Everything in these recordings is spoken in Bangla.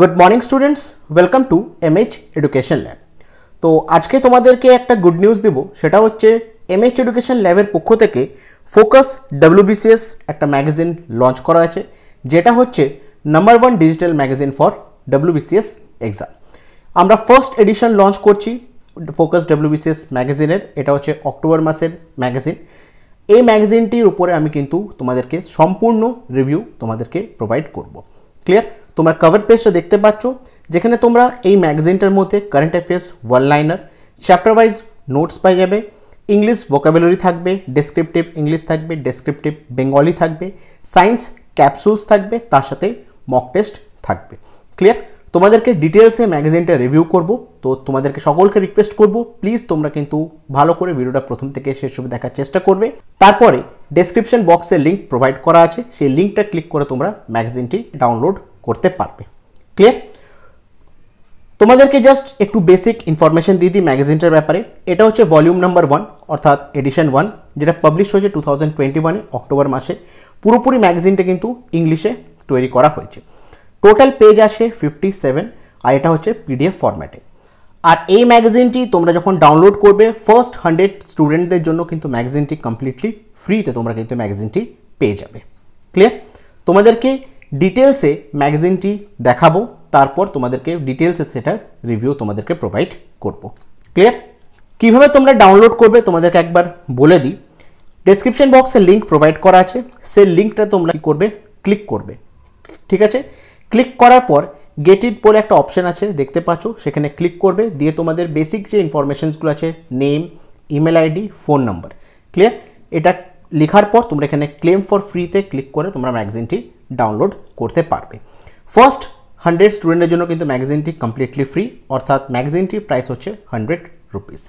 good morning students welcome to MH education lab তো আজকে তোমাদেরকে একটা গুড নিউজ দেব সেটা হচ্ছে এমএইচ এডুকেশন ল্যাবের পক্ষ থেকে ফোকাস ডাব্লিউবিসিএস একটা ম্যাগাজিন লঞ্চ করা আছে যেটা হচ্ছে number one digital magazine for WBCS exam আমরা ফার্স্ট এডিশন লঞ্চ করছি ফোকাস ডাব্লিউবিসিএস ম্যাগাজিনের এটা হচ্ছে অক্টোবর মাসের ম্যাগাজিন এই ম্যাগাজিনটির উপরে আমি কিন্তু তোমাদেরকে সম্পূর্ণ রিভিউ তোমাদেরকে প্রোভাইড করব ক্লিয়ার তোমরা কভার পেজটা দেখতে পাচ্ছ যেখানে তোমরা এই ম্যাগাজিনটার মধ্যে current affairs one liner chapter wise notes পাই যাবে ইংলিশ ভোকাবুলারি থাকবে ডেসক্রিপটিভ ইংলিশ থাকবে ডেসক্রিপটিভ বেঙ্গলি থাকবে সায়েন্স ক্যাপসুলস থাকবে তার সাথে মক টেস্ট থাকবে ক্লিয়ার তোমাদেরকে ডিটেলসে ম্যাগাজিনটা রিভিউ করব তো তোমাদেরকে সকলকে রিকোয়েস্ট করব প্লিজ তোমরা কিন্তু ভালো করে ভিডিওটা প্রথম থেকে শেষ অবধি দেখার চেষ্টা করবে তারপরে ডেসক্রিপশন বক্সে লিঙ্ক প্রোভাইড করা আছে সেই লিঙ্কটা ক্লিক করে তোমরা ম্যাগাজিনটি ডাউনলোড করতে পারবে ক্লিয়ার তোমাদেরকে জাস্ট একটু বেসিক ইনফরমেশন দিয়ে দিই ম্যাগাজিনটার ব্যাপারে এটা হচ্ছে ভলিউম নাম্বার ওয়ান অর্থাৎ এডিশন ওয়ান যেটা পাবলিশ হয়েছে টু থাউজেন্ড টোয়েন্টি ওয়ানে অক্টোবর মাসে পুরোপুরি ম্যাগাজিনটা কিন্তু ইংলিশে তৈরি করা হয়েছে টোটাল পেজ আছে ফিফটি সেভেন আর এটা হচ্ছে পিডিএফ ফরম্যাটে আর এই ম্যাগাজিনটি তোমরা যখন ডাউনলোড করবে ফার্স্ট হান্ড্রেড স্টুডেন্টদের জন্য কিন্তু ম্যাগাজিনটি কমপ্লিটলি ফ্রিতে তোমরা কিন্তু ম্যাগাজিনটি পেয়ে যাবে ক্লিয়ার তোমাদেরকে ডিটেলসে ম্যাগাজিনটি দেখাবো তারপর তোমাদেরকে ডিটেলসে সেটার রিভিউ তোমাদেরকে প্রোভাইড করব ক্লিয়ার কিভাবে তোমরা ডাউনলোড করবে তোমাদেরকে একবার বলে দিই ডেসক্রিপশন বক্সে লিঙ্ক প্রোভাইড করা আছে সেই লিঙ্কটা তোমরা কি করবে ক্লিক করবে ঠিক আছে ক্লিক করার পর গেট ইট বলে একটা অপশান আছে দেখতে পাচ্ছ সেখানে ক্লিক করবে দিয়ে তোমাদের বেসিক যে ইনফরমেশনসগুলো আছে name email ID phone number clear এটা লেখার পর তোমরা এখানে ক্লেম ফর ফ্রিতে ক্লিক করে তোমরা ম্যাগজিনটি ডাউনলোড করতে পারবে ফার্স্ট হান্ড্রেড স্টুডেন্টের জন্য কিন্তু ম্যাগাজিনটি কমপ্লিটলি ফ্রি অর্থাৎ ম্যাগাজিনটির প্রাইস হচ্ছে হান্ড্রেড রুপিস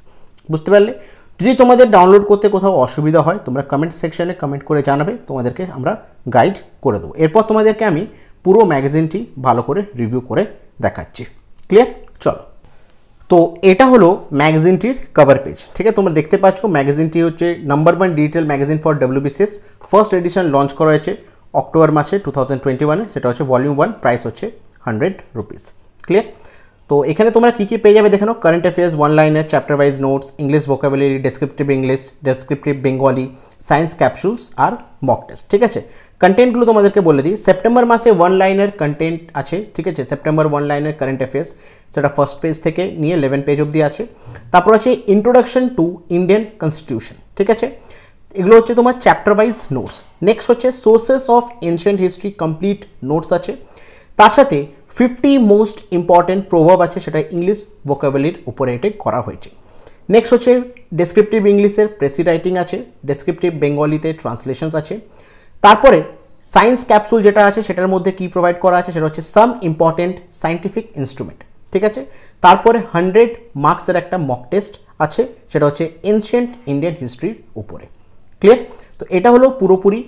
বুঝতে পারলে যদি তোমাদের ডাউনলোড করতে কোথাও অসুবিধা হয় তোমরা কমেন্ট সেকশানে কমেন্ট করে জানাবে তোমাদেরকে আমরা গাইড করে দেবো এরপর তোমাদেরকে আমি পুরো ম্যাগাজিনটি ভালো করে রিভিউ করে দেখাচ্ছি ক্লিয়ার চলো তো এটা হলো ম্যাগাজিনটির কভার পেজ ঠিক আছে তোমরা দেখতে পাচ্ছ ম্যাগাজিনটি হচ্ছে number one digital magazine for WBCS first edition launch করা হয়েছে অক্টোবর মাসে টু থাউজেন্ড টোয়েন্টি সেটা হচ্ছে ভলিউম ওয়ান প্রাইস হচ্ছে হান্ড্রেড রুপিস ক্লিয়ার তো এখানে তোমরা কী কী পেয়ে যাবে দেখানো কারেন্ট অ্যাফেয়ার্স ওয়ান লাইনের chapter wise notes English vocabulary descriptive English descriptive Bengali science capsules আর মক টেস্ট ঠিক আছে কন্টেন্টগুলো তোমাদেরকে বলে দিই সেপ্টেম্বর মাসে ওয়ান লাইনের কন্টেন্ট আছে ঠিক আছে সেপ্টেম্বর ওয়ান লাইনের কারেন্ট অ্যাফেয়ার্স সেটা ফার্স্ট পেজ থেকে নিয়ে ইলেভেন পেজ অবধি আছে তারপর আছে ইন্ট্রোডাকশন টু ইন্ডিয়ান কনস্টিটিউশন ঠিক আছে এগুলো হচ্ছে তোমার চ্যাপ্টার ওয়াইজ নোটস নেক্সট হচ্ছে sources of ancient history complete notes আছে তার সাথে ফিফটি মোস্ট ইম্পর্টেন্ট প্রভাব আছে সেটা ইংলিশ ভোকাবলির উপরে এটি করা হয়েছে নেক্সট হচ্ছে ডেসক্রিপটিভ ইংলিশের প্রেসি রাইটিং আছে ডেসক্রিপটিভ বেঙ্গলিতে ট্রান্সলেশনস আছে তারপরে সায়েন্স ক্যাপসুল যেটা আছে সেটার মধ্যে কি প্রোভাইড করা আছে সেটা হচ্ছে সাম ইম্পর্টেন্ট সায়েন্টিফিক ইনস্ট্রুমেন্ট ঠিক আছে তারপরে হান্ড্রেড মার্কসের একটা মক টেস্ট আছে সেটা হচ্ছে এনশিয়েন্ট ইন্ডিয়ান হিস্ট্রির উপরে ক্লিয়ার তো এটা হলো পুরোপুরি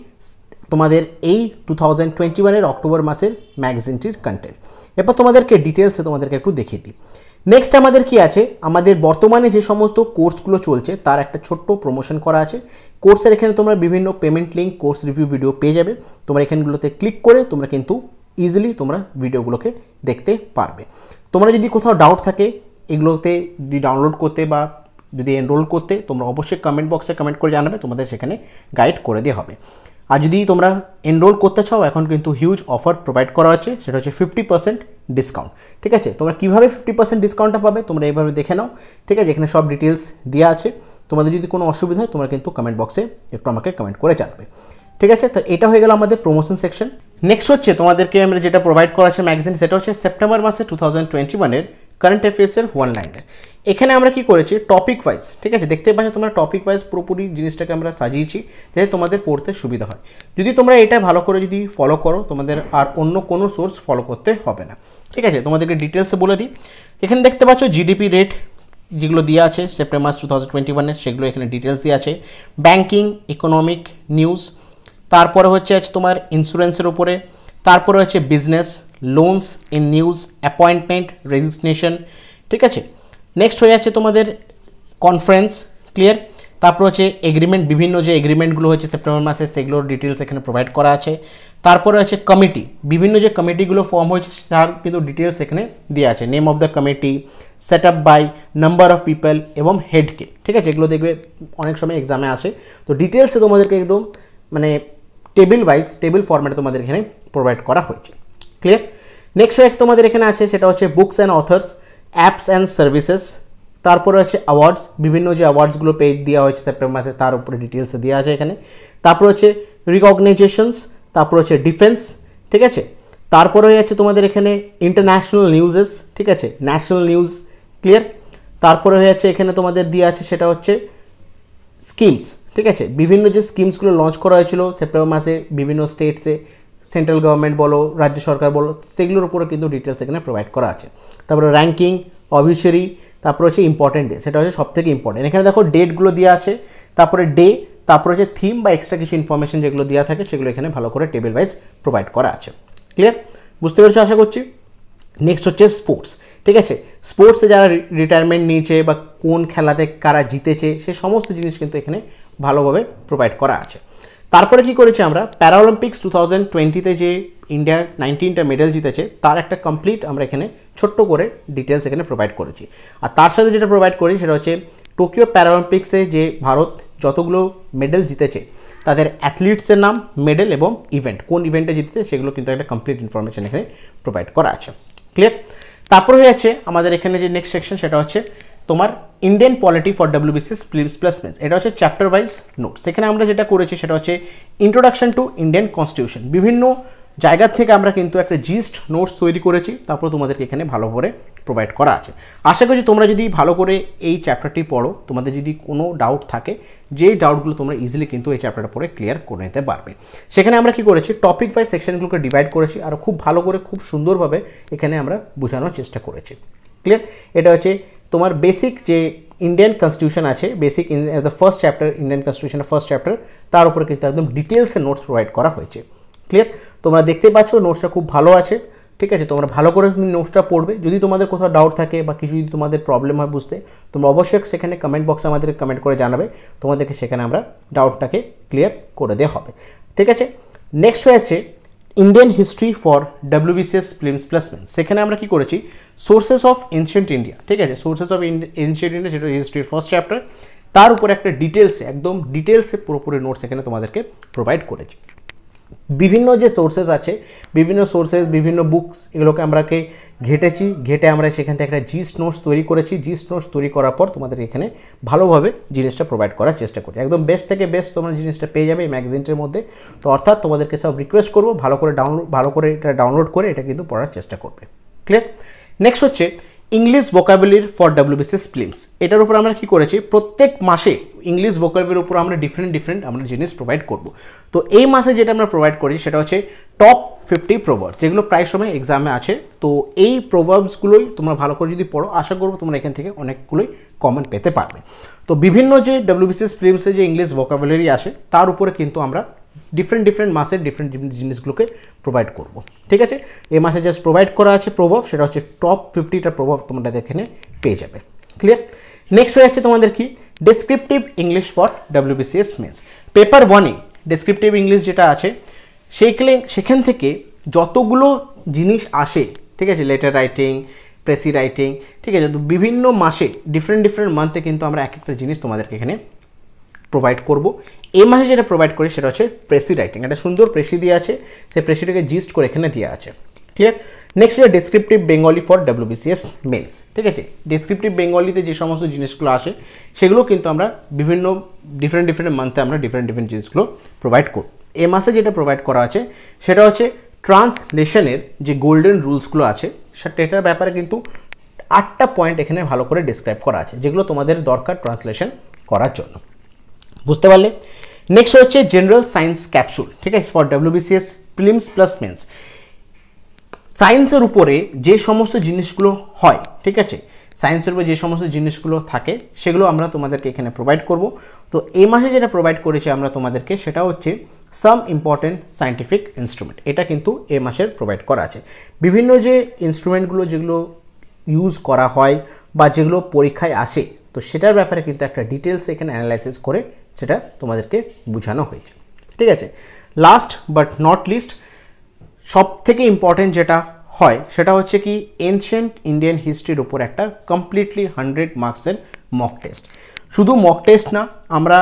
তোমাদের এই টু থাউজেন্ড টোয়েন্টি ওয়ানের অক্টোবর মাসের ম্যাগাজিনটির কন্টেন্ট এরপর তোমাদেরকে ডিটেলসে তোমাদেরকে একটু দেখিয়ে দিই নেক্সট আমাদের কি আছে আমাদের বর্তমানে যে সমস্ত কোর্সগুলো চলছে তার একটা ছোট্ট প্রমোশন করা আছে কোর্সের এখানে তোমরা বিভিন্ন payment link course review video পেয়ে যাবে তোমরা এখানগুলোতে ক্লিক করে তোমরা কিন্তু ইজিলি তোমরা ভিডিওগুলোকে দেখতে পারবে তোমরা যদি কোথাও ডাউট থাকে এগুলোতে ডাউনলোড করতে বা যদি এনরোল করতে তোমরা অবশ্যই কমেন্ট বক্সে কমেন্ট করে জানাবে তোমাদের সেখানে গাইড করে দেওয়া হবে আর যদি তোমরা এনরোল করতে চাও এখন কিন্তু হিউজ অফার প্রোভাইড করা হচ্ছে সেটা হচ্ছে ফিফটি পার্সেন্ট ডিসকাউন্ট ঠিক আছে তোমরা কীভাবে ফিফটি পার্সেন্ট ডিসকাউন্টটা পাবে তোমরা এইভাবে দেখে নাও ঠিক আছে এখানে সব ডিটেলস দেওয়া আছে তোমাদের যদি কোনো অসুবিধা হয় তোমরা কিন্তু কমেন্ট বক্সে একটু আমাকে কমেন্ট করে জানাবে ঠিক আছে তো এটা হয়ে গেল আমাদের প্রমোশন সেকশন নেক্সট হচ্ছে তোমাদেরকে আমরা যেটা প্রোভাইড করা আছে ম্যাগাজিন সেটা হচ্ছে সেপ্টেম্বর মাসে টু থাউজেন্ড টোয়েন্টি ওয়ানের কারেন্ট অ্যাফেয়ার্সের ওয়ান লাইনের এখানে আমরা কি করেছি টপিক ওয়াইজ ঠিক আছে দেখতে পাচ্ছ তোমরা টপিক ওয়াইজ পুরোপুরি জিনিসটাকে আমরা সাজিয়েছি যাতে তোমাদের পড়তে সুবিধা হয় যদি তোমরা এটা ভালো করে যদি ফলো করো তোমাদের আর অন্য কোনো সোর্স ফলো করতে হবে না ঠিক আছে তোমাদেরকে ডিটেলসে বলে দিই এখানে দেখতে পাচ্ছ জিডিপি রেট যেগুলো দেওয়া আছে সেপ্টেম্বর টু থাউজেন্ড টোয়েন্টি ওয়ানের সেগুলো এখানে ডিটেলস দেওয়া আছে ব্যাঙ্কিং ইকোনমিক নিউজ তারপরে হচ্ছে আছে তোমার ইন্স্যুরেন্সের উপরে তারপরে হচ্ছে business loans in news appointment registration ঠিক আছে নেক্সট হয়ে যাচ্ছে তোমাদের কনফারেন্স ক্লিয়ার তারপর হচ্ছে এগ্রিমেন্ট বিভিন্ন যে এগ্রিমেন্টগুলো হয়েছে সেপ্টেম্বর মাসে সেগুলোর ডিটেলস এখানে প্রোভাইড করা আছে তারপরে আছে কমিটি বিভিন্ন যে কমিটিগুলো ফর্ম হয়েছে তার কিন্তু ডিটেলস এখানে দেওয়া আছে name of the committee set up by number of people এবং হেডকে ঠিক আছে এগুলো দেখবে অনেক সময় এক্সামে আসে তো ডিটেলসে তোমাদেরকে একদম মানে টেবিল ওয়াইজ টেবিল ফর্ম্যাটে তোমাদের এখানে প্রোভাইড করা হয়েছে ক্লিয়ার নেক্সট হয়েছে তোমাদের এখানে আছে সেটা হচ্ছে books and authors apps and services তারপরে হচ্ছে অ্যাওয়ার্ডস বিভিন্ন যে অ্যাওয়ার্ডসগুলো পেজ দেওয়া হয়েছে সেপ্টেম্বর মাসে তার উপরে ডিটেলস দেওয়া আছে এখানে তারপর হচ্ছে রিকগনাইজেশনস তারপর হচ্ছে ডিফেন্স ঠিক আছে তারপরে হয়ে আছে তোমাদের এখানে ইন্টারন্যাশনাল নিউজেস ঠিক আছে ন্যাশনাল নিউজ ক্লিয়ার তারপরে হয়ে আছে এখানে তোমাদের দিয়ে আছে সেটা হচ্ছে স্কিমস ঠিক আছে বিভিন্ন যে স্কিমসগুলো লঞ্চ করা হয়েছিল সেপ্টেম্বর মাসে বিভিন্ন স্টেটসে সেন্ট্রাল গভর্নমেন্ট বলো রাজ্য সরকার বলো সেগুলোর উপরে কিন্তু ডিটেলস এখানে প্রোভাইড করা আছে তারপরে র্যাঙ্কিং অবিশারি তারপরে হচ্ছে ইম্পর্টেন্ট ডে সেটা হচ্ছে সব থেকে ইম্পর্টেন্ট এখানে দেখো ডেটগুলো দেওয়া আছে তারপরে ডে তারপরে হচ্ছে থিম বা এক্সট্রা কিছু ইনফরমেশন যেগুলো দেওয়া থাকে সেগুলো এখানে ভালো করে টেবিল ওয়াইজ প্রোভাইড করা আছে ক্লিয়ার বুঝতে পেরেছো আশা করছি নেক্সট হচ্ছে স্পোর্টস ঠিক আছে স্পোর্টসে যারা রিটায়ারমেন্ট নিয়েছে বা কোন খেলাতে কারা জিতেছে সে সমস্ত জিনিস কিন্তু এখানে ভালোভাবে প্রোভাইড করা আছে তারপরে কি করেছি আমরা প্যারাঅলিম্পিক্স টু থাউজেন্ড টোয়েন্টিতে যে ইন্ডিয়া নাইনটিনটা মেডেল জিতেছে তার একটা কমপ্লিট আমরা এখানে ছোট্ট করে ডিটেলস এখানে প্রোভাইড করেছি আর তার সাথে যেটা প্রোভাইড করি সেটা হচ্ছে টোকিও প্যারাঅলিম্পিক্সে যে ভারত যতগুলো মেডেল জিতেছে তাদের অ্যাথলিটসের নাম মেডেল এবং ইভেন্ট কোন ইভেন্টে জিতেছে সেগুলো কিন্তু একটা কমপ্লিট ইনফরমেশন এখানে প্রোভাইড করা আছে ক্লিয়ার তারপর হয়ে যাচ্ছে আমাদের এখানে যে নেক্সট সেকশন সেটা হচ্ছে তোমার Indian polity for WBCS placements এটা হচ্ছে চ্যাপ্টার ওয়াইজ নোট সেখানে আমরা যেটা করেছি সেটা হচ্ছে ইন্ট্রোডাকশন টু ইন্ডিয়ান কনস্টিটিউশন বিভিন্ন জায়গা থেকে আমরা কিন্তু একটা জিস্ট নোটস তৈরি করেছি তারপর তোমাদেরকে এখানে ভালো করে প্রোভাইড করা আছে আশা করছি তোমরা যদি ভালো করে এই চ্যাপ্টারটি পড়ো তোমাদের যদি কোনো ডাউট থাকে যে ডাউটগুলো তোমরা ইজিলি কিন্তু এই চ্যাপ্টারটা পড়ে ক্লিয়ার করে নিতে পারবে সেখানে আমরা কি করেছি টপিক বাই সেকশনগুলোকে ডিভাইড করেছি আর খুব ভালো করে খুব সুন্দরভাবে এখানে আমরা বোঝানোর চেষ্টা করেছি ক্লিয়ার এটা হচ্ছে তোমার বেসিক যে ইন্ডিয়ান কনস্টিটিউশন আছে basic the first chapter Indian কনস্টিটিউশনের ফার্স্ট চ্যাপ্টার তার উপরে কিন্তু একদম ডিটেলসে নোটস প্রোভাইড করা হয়েছে ক্লিয়ার তোমরা দেখতে পাচ্ছ নোটসটা খুব ভালো আছে ঠিক আছে তোমরা ভালো করে তুমি নোটসটা পড়বে যদি তোমাদের কোথাও ডাউট থাকে বা কিছু যদি তোমাদের প্রবলেম হয় বুঝতে তোমরা অবশ্যই সেখানে কমেন্ট বক্সে আমাদের কমেন্ট করে জানাবে তোমাদেরকে সেখানে আমরা ডাউটটাকে ক্লিয়ার করে দেওয়া হবে ঠিক আছে নেক্সট হয়েছে Indian history for WBCS prelims placement সেখানে আমরা কি করেছি সোর্সেস অফ এনশিয়েন্ট ইন্ডিয়া ঠিক আছে সোর্সেস অফ এনশিয়েন্ট ইন্ডিয়া যেটা হিস্ট্রির ফার্স্ট চ্যাপ্টার তার উপরে একটা ডিটেলসে একদম ডিটেলসে পুরোপুরি নোটস এখানে তোমাদেরকে প্রোভাইড করেছি বিভিন্ন যে সোর্সেস আছে বিভিন্ন সোর্সেস বিভিন্ন বুকস এগুলোকে আমরাকে ঘেটেছি ঘেটে আমরা সেখান থেকে একটা জিস্ট নোটস তৈরি করেছি জিস্ট নোটস তৈরি করার পর তোমাদের এখানে ভালোভাবে জিনিসটা প্রোভাইড করার চেষ্টা করি একদম বেস্ট থেকে বেস্ট তোমরা জিনিসটা পেয়ে যাবে এই ম্যাগাজিনটির মধ্যে তো অর্থাৎ তোমাদেরকে সব রিকোয়েস্ট করবো ভালো করে ডাউনলোড ভালো করে এটা ডাউনলোড করে এটা কিন্তু পড়ার চেষ্টা করবে ক্লিয়ার নেক্সট হচ্ছে ইংলিশ ভোকাবুলির ফর ডাব্লিউবিসিএস ফিল্মস এটার উপর আমরা কি করেছি প্রত্যেক মাসে ইংলিশ ভোকাবুলির উপর আমরা ডিফারেন্ট ডিফারেন্ট আমরা জিনিস প্রোভাইড করব তো এই মাসে যেটা আমরা প্রোভাইড করেছি সেটা হচ্ছে টপ ফিফটি প্রোভার্ভস যেগুলো প্রায় সময় এক্সামে আছে তো এই প্রোভার্বসগুলোই তোমরা ভালো করে যদি পড়ো আশা করবো তোমরা এখান থেকে অনেকগুলোই কমেন্ট পেতে পারবে তো বিভিন্ন যে ডাব্লিউবিসিএস ফিল্মসে যে ইংলিশ ভোকাবুলারি আসে তার উপরে কিন্তু আমরা ডিফারেন্ট ডিফারেন্ট মাসের ডিফারেন্ট জিনিসগুলোকে প্রোভাইড করব ঠিক আছে এই মাসে জাস্ট প্রোভাইড করা আছে প্রভাব সেটা হচ্ছে টপ ফিফটিটা প্রভাব তোমরা এখানে পেয়ে যাবে ক্লিয়ার নেক্সট হয়ে আছে তোমাদের কি descriptive English for WBCS mains paper ওয়ানে ডেসক্রিপটিভ ইংলিশ যেটা আছে সেইখানে সেখান থেকে যতগুলো জিনিস আসে ঠিক আছে লেটার রাইটিং প্রেসি রাইটিং ঠিক আছে তো বিভিন্ন মাসে ডিফারেন্ট ডিফারেন্ট মান্থে কিন্তু আমরা এক একটা জিনিস তোমাদেরকে এখানে প্রোভাইড করব এই মাসে যেটা প্রোভাইড করি সেটা হচ্ছে প্রেসি রাইটিং একটা সুন্দর প্রেসি দিয়ে আছে সেই প্রেসিটাকে জিস্ট করে এখানে দিয়ে আছে ক্লিয়ার নেক্সট হচ্ছে descriptive Bengali for WBCS mains ঠিক আছে ডিসক্রিপটিভ বেঙ্গলিতে যে সমস্ত জিনিসগুলো আসে সেগুলো কিন্তু আমরা বিভিন্ন ডিফারেন্ট ডিফারেন্ট মান্থে আমরা ডিফারেন্ট ডিফারেন্ট জিনিসগুলো প্রোভাইড করব এ মাসে যেটা প্রোভাইড করা আছে সেটা হচ্ছে ট্রান্সলেশনের যে গোল্ডেন রুলসগুলো আছে সেটার ব্যাপারে কিন্তু আটটা পয়েন্ট এখানে ভালো করে ডিসক্রাইব করা আছে যেগুলো তোমাদের দরকার ট্রান্সলেশন করার জন্য বুঝতে পারলে নেক্সট হচ্ছে জেনারেল সায়েন্স ক্যাপসুল ঠিক আছে for WBCS prelims plus mains সায়েন্সের উপরে যে সমস্ত জিনিসগুলো হয় ঠিক আছে সায়েন্সের উপরে যে সমস্ত জিনিসগুলো থাকে সেগুলো আমরা তোমাদেরকে এখানে প্রোভাইড করব তো এই মাসে যেটা প্রোভাইড করেছি আমরা তোমাদেরকে সেটা হচ্ছে সাম ইম্পর্টেন্ট সায়েন্টিফিক ইনস্ট্রুমেন্ট এটা কিন্তু এ মাসের প্রোভাইড করা আছে বিভিন্ন যে ইনস্ট্রুমেন্টগুলো যেগুলো ইউজ করা হয় বা যেগুলো পরীক্ষায় আসে তো সেটার ব্যাপারে কিন্তু একটা ডিটেলস এখানে অ্যানালাইসিস করে সেটা তোমাদেরকে বোঝানো হয়েছে ঠিক আছে লাস্ট বাট নট লিস্ট সব থেকে ইম্পর্টেন্ট যেটা হয় সেটা হচ্ছে কি এনশিয়েন্ট ইন্ডিয়ান হিস্ট্রির উপর একটা কমপ্লিটলি হান্ড্রেড মার্কসের মক টেস্ট শুধু মক টেস্ট না আমরা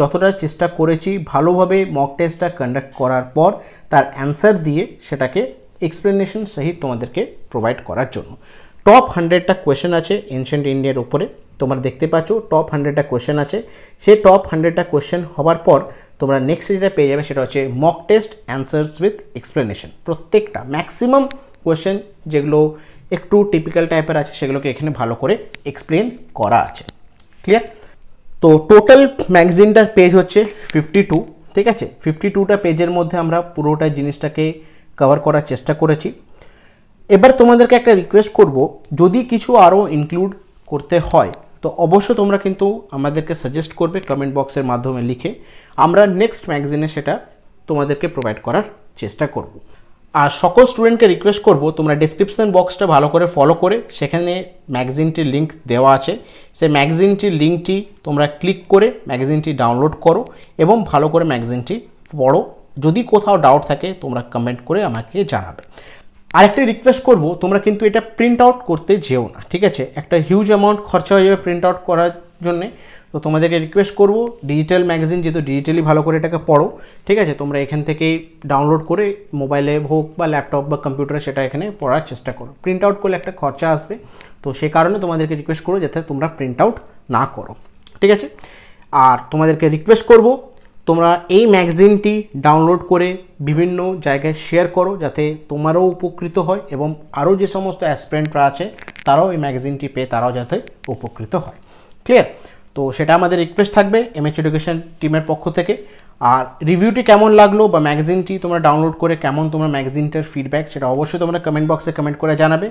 যতটা চেষ্টা করেছি ভালোভাবে মক টেস্টটা কন্ডাক্ট করার পর তার অ্যান্সার দিয়ে সেটাকে এক্সপ্লেনেশন সহিত তোমাদেরকে প্রোভাইড করার জন্য টপ হান্ড্রেডটা কোয়েশন আছে এনশিয়েন্ট ইন্ডিয়ার উপরে তোমরা দেখতে পাচ্ছ টপ হান্ড্রেডটা কোয়েশ্চেন আছে সেই টপ হান্ড্রেডটা কোয়েশ্চেন হওয়ার পর তোমরা নেক্সট যেটা পেয়ে যাবে সেটা হচ্ছে mock test answers with explanation প্রত্যেকটা ম্যাক্সিমাম কোয়েশ্চেন যেগুলো একটু টিপিক্যাল টাইপের আছে সেগুলোকে এখানে ভালো করে এক্সপ্লেন করা আছে ক্লিয়ার তো টোটাল ম্যাগজিনটার পেজ হচ্ছে ফিফটি টু ঠিক আছে ফিফটি টুটা পেজের মধ্যে আমরা পুরোটা জিনিসটাকে কভার করার চেষ্টা করেছি এবার তোমাদেরকে একটা রিকোয়েস্ট করব যদি কিছু আরও ইনক্লুড করতে হয় তো অবশ্য তোমরা কিন্তু আমাদেরকে সাজেস্ট করবে কমেন্ট বক্সের মাধ্যমে লিখে আমরা নেক্সট ম্যাগাজিনে সেটা তোমাদেরকে প্রোভাইড করার চেষ্টা করব আর সকল স্টুডেন্টকে রিকোয়েস্ট করব তোমরা ডিসক্রিপশন বক্সটা ভালো করে ফলো করে সেখানে ম্যাগাজিনটির লিঙ্ক দেওয়া আছে সেই ম্যাগাজিনটির লিঙ্কটি তোমরা ক্লিক করে ম্যাগাজিনটি ডাউনলোড করো এবং ভালো করে ম্যাগাজিনটি পড়ো যদি কোথাও ডাউট থাকে তোমরা কমেন্ট করে আমাকে জানাবে আরেকটা রিকোয়েস্ট করব তোমরা কিন্তু এটা প্রিন্ট আউট করতে যেও না ঠিক আছে একটা হিউজ অ্যামাউন্ট খরচা হয়ে যাবে প্রিন্ট আউট করার জন্যে তো তোমাদেরকে রিকোয়েস্ট করব ডিজিটাল ম্যাগাজিন যেহেতু ডিজিটালি ভালো করে এটাকে পড়ো ঠিক আছে তোমরা এখান থেকে ডাউনলোড করে মোবাইলে হোক বা ল্যাপটপ বা কম্পিউটারে সেটা এখানে পড়ার চেষ্টা করো প্রিন্ট আউট করলে একটা খরচা আসবে তো সে কারণে তোমাদেরকে রিকোয়েস্ট করো যাতে তোমরা প্রিন্ট আউট না করো ঠিক আছে আর তোমাদেরকে রিকোয়েস্ট করব তোমরা এই ম্যাগজিনটি ডাউনলোড করে বিভিন্ন জায়গায় শেয়ার করো যাতে তোমারও উপকৃত হয় এবং আরও যে সমস্ত অ্যাসপিরেন্টরা আছে তারাও এই ম্যাগজিনটি পেয়ে তারাও যাতে উপকৃত হয় ক্লিয়ার তো সেটা আমাদের রিকোয়েস্ট থাকবে এমএচ এডুকেশন টিমের পক্ষ থেকে আর রিভিউটি কেমন লাগলো বা ম্যাগজিনটি তোমরা ডাউনলোড করে কেমন তোমরা ম্যাগজিনটার ফিডব্যাক সেটা অবশ্যই তোমরা কমেন্ট বক্সে কমেন্ট করে জানাবে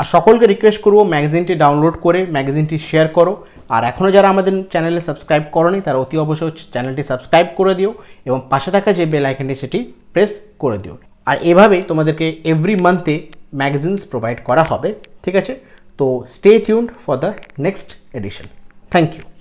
আর সকলকে রিকোয়েস্ট করবো ম্যাগাজিনটি ডাউনলোড করে ম্যাগাজিনটি শেয়ার করো আর এখনও যারা আমাদের চ্যানেলে সাবস্ক্রাইব করনি তারা অতি অবশ্যই চ্যানেলটি সাবস্ক্রাইব করে দিও এবং পাশে থাকা যে বেল আইকনটি সেটি প্রেস করে দিও আর এভাবেই তোমাদেরকে এভরি মান্থে ম্যাগাজিনস প্রোভাইড করা হবে ঠিক আছে তো stay tuned for the next edition thank you